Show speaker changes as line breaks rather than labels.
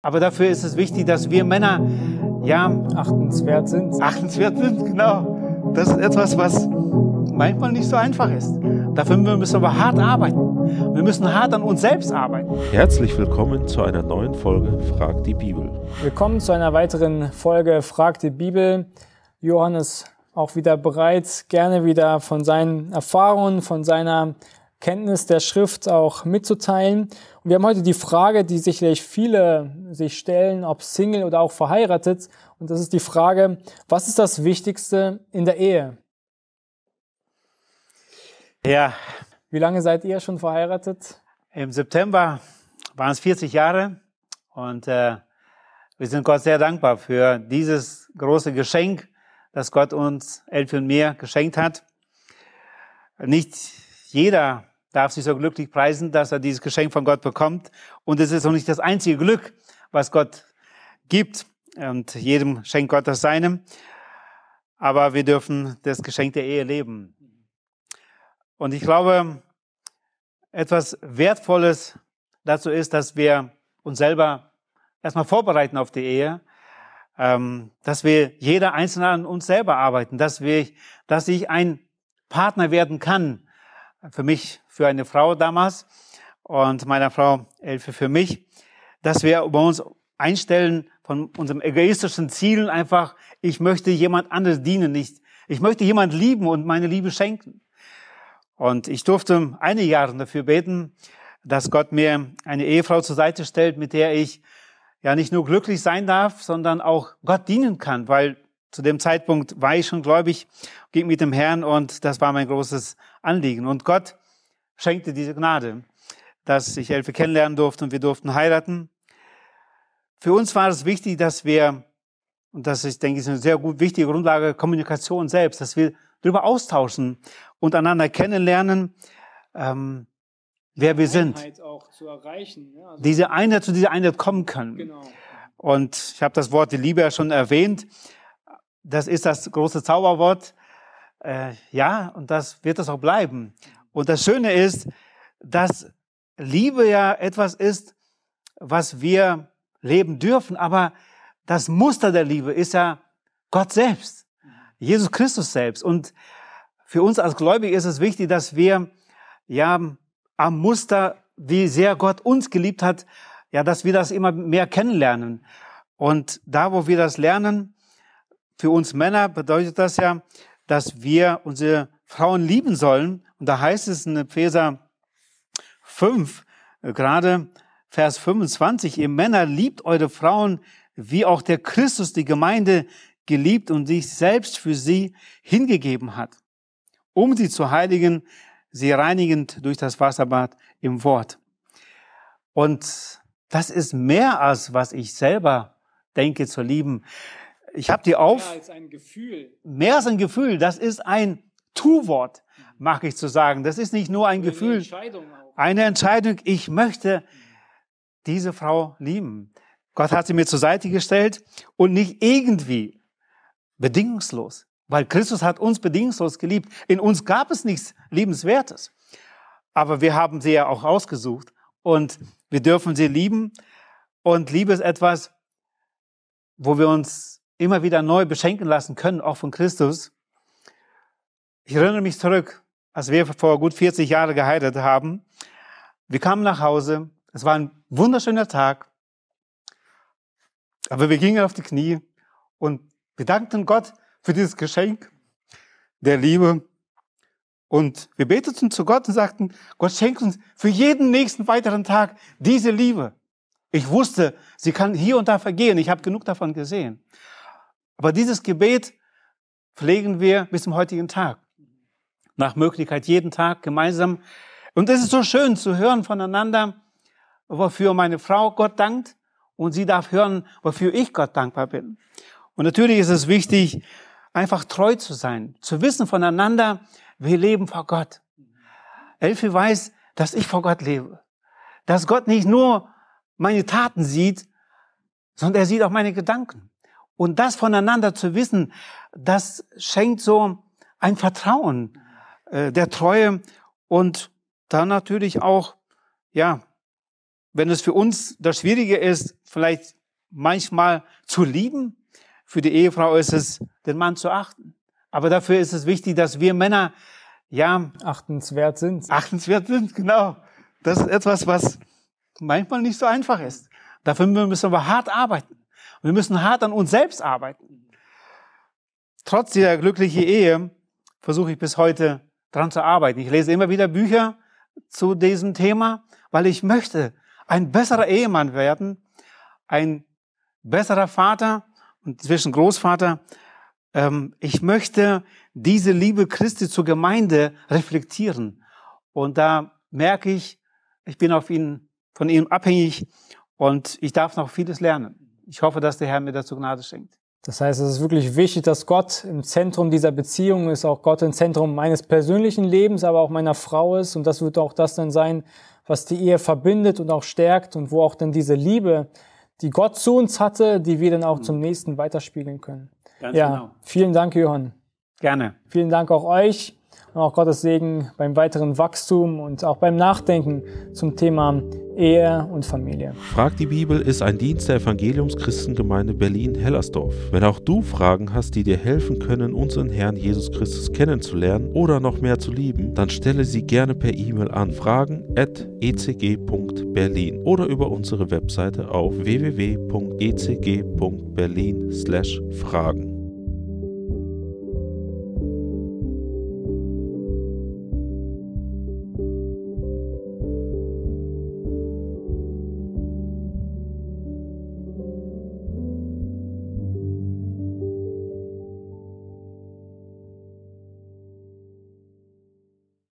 Aber dafür ist es wichtig, dass wir Männer ja achtenswert sind. Achtenswert sind, genau. Das ist etwas, was manchmal nicht so einfach ist. Dafür müssen wir hart arbeiten. Wir müssen hart an uns selbst arbeiten. Herzlich willkommen zu einer neuen Folge Frag die Bibel.
Willkommen zu einer weiteren Folge Frag die Bibel. Johannes auch wieder bereit, gerne wieder von seinen Erfahrungen, von seiner Kenntnis der Schrift auch mitzuteilen. Und wir haben heute die Frage, die sicherlich viele sich stellen, ob Single oder auch verheiratet. Und das ist die Frage, was ist das Wichtigste in der Ehe?
Ja. Wie lange seid ihr schon verheiratet? Im September waren es 40 Jahre und äh, wir sind Gott sehr dankbar für dieses große Geschenk, das Gott uns, Elfi und mir, geschenkt hat. Nicht jeder darf sich so glücklich preisen, dass er dieses Geschenk von Gott bekommt. Und es ist auch nicht das einzige Glück, was Gott gibt. Und jedem schenkt Gott das Seinem. Aber wir dürfen das Geschenk der Ehe leben. Und ich glaube, etwas Wertvolles dazu ist, dass wir uns selber erstmal vorbereiten auf die Ehe, ähm, dass wir jeder Einzelne an uns selber arbeiten, dass wir, dass ich ein Partner werden kann für mich, für eine Frau damals und meiner Frau Elfe für mich, dass wir über uns einstellen von unserem egoistischen Zielen einfach, ich möchte jemand anderes dienen, nicht. Ich möchte jemand lieben und meine Liebe schenken. Und ich durfte einige Jahre dafür beten, dass Gott mir eine Ehefrau zur Seite stellt, mit der ich ja nicht nur glücklich sein darf, sondern auch Gott dienen kann, weil zu dem Zeitpunkt war ich schon gläubig, ging mit dem Herrn und das war mein großes Anliegen. Und Gott schenkte diese Gnade, dass ich Elfe kennenlernen durfte und wir durften heiraten. Für uns war es wichtig, dass wir, und das ist, denke ich, eine sehr gut wichtige Grundlage, Kommunikation selbst, dass wir darüber austauschen und einander kennenlernen, ähm, wer wir sind. Also diese Einheit, zu dieser Einheit kommen können. Genau. Und ich habe das Wort die Liebe ja schon erwähnt. Das ist das große Zauberwort. Äh, ja, und das wird es auch bleiben. Und das Schöne ist, dass Liebe ja etwas ist, was wir leben dürfen, aber das Muster der Liebe ist ja Gott selbst, Jesus Christus selbst. Und für uns als Gläubige ist es wichtig, dass wir ja am Muster, wie sehr Gott uns geliebt hat, ja, dass wir das immer mehr kennenlernen. Und da, wo wir das lernen, für uns Männer bedeutet das ja, dass wir unsere Frauen lieben sollen. Und da heißt es in Epheser 5, äh, gerade Vers 25, ihr Männer liebt eure Frauen, wie auch der Christus die Gemeinde geliebt und sich selbst für sie hingegeben hat, um sie zu heiligen, sie reinigend durch das Wasserbad im Wort. Und das ist mehr als, was ich selber denke zu lieben. Ich habe die auf. Mehr
als ein Gefühl.
Mehr als ein Gefühl. Das ist ein Tu-Wort, mag ich zu sagen. Das ist nicht nur ein Oder Gefühl. Eine Entscheidung, eine Entscheidung. Ich möchte diese Frau lieben. Gott hat sie mir zur Seite gestellt und nicht irgendwie bedingungslos. Weil Christus hat uns bedingungslos geliebt. In uns gab es nichts Liebenswertes. Aber wir haben sie ja auch ausgesucht und wir dürfen sie lieben. Und Liebe ist etwas, wo wir uns immer wieder neu beschenken lassen können, auch von Christus. Ich erinnere mich zurück, als wir vor gut 40 Jahren geheiratet haben. Wir kamen nach Hause, es war ein wunderschöner Tag, aber wir gingen auf die Knie und bedankten Gott für dieses Geschenk der Liebe. Und wir beteten zu Gott und sagten, Gott schenkt uns für jeden nächsten weiteren Tag diese Liebe. Ich wusste, sie kann hier und da vergehen. Ich habe genug davon gesehen. Aber dieses Gebet pflegen wir bis zum heutigen Tag. Nach Möglichkeit jeden Tag gemeinsam. Und es ist so schön zu hören voneinander, wofür meine Frau Gott dankt und sie darf hören, wofür ich Gott dankbar bin. Und natürlich ist es wichtig, einfach treu zu sein, zu wissen voneinander, wir leben vor Gott. Elfi weiß, dass ich vor Gott lebe, dass Gott nicht nur meine Taten sieht, sondern er sieht auch meine Gedanken. Und das voneinander zu wissen, das schenkt so ein Vertrauen äh, der Treue und dann natürlich auch, ja, wenn es für uns das Schwierige ist, vielleicht manchmal zu lieben, für die Ehefrau ist es, den Mann zu achten. Aber dafür ist es wichtig, dass wir Männer, ja. Achtenswert sind. Achtenswert sind, genau. Das ist etwas, was manchmal nicht so einfach ist. Dafür müssen wir hart arbeiten wir müssen hart an uns selbst arbeiten. Trotz dieser glücklichen Ehe versuche ich bis heute dran zu arbeiten. Ich lese immer wieder Bücher zu diesem Thema, weil ich möchte ein besserer Ehemann werden, ein besserer Vater und zwischen Großvater. Ähm, ich möchte diese Liebe Christi zur Gemeinde reflektieren. Und da merke ich, ich bin auf ihn, von ihm abhängig und ich darf noch vieles lernen. Ich hoffe, dass der Herr mir dazu Gnade schenkt.
Das heißt, es ist wirklich wichtig, dass Gott im Zentrum dieser Beziehung ist, auch Gott im Zentrum meines persönlichen Lebens, aber auch meiner Frau ist. Und das wird auch das dann sein, was die Ehe verbindet und auch stärkt und wo auch dann diese Liebe, die Gott zu uns hatte, die wir dann auch mhm. zum Nächsten weiterspiegeln können. Ganz ja, genau. vielen Dank, Johann. Gerne. Vielen Dank auch euch und auch Gottes Segen beim weiteren Wachstum und auch beim Nachdenken zum Thema Ehe und Familie.
Frag die Bibel ist ein Dienst der Evangeliumschristengemeinde Berlin-Hellersdorf. Wenn auch du Fragen hast, die dir helfen können, unseren Herrn Jesus Christus kennenzulernen oder noch mehr zu lieben, dann stelle sie gerne per E-Mail an fragen.ecg.berlin oder über unsere Webseite auf www.ecg.berlin/fragen.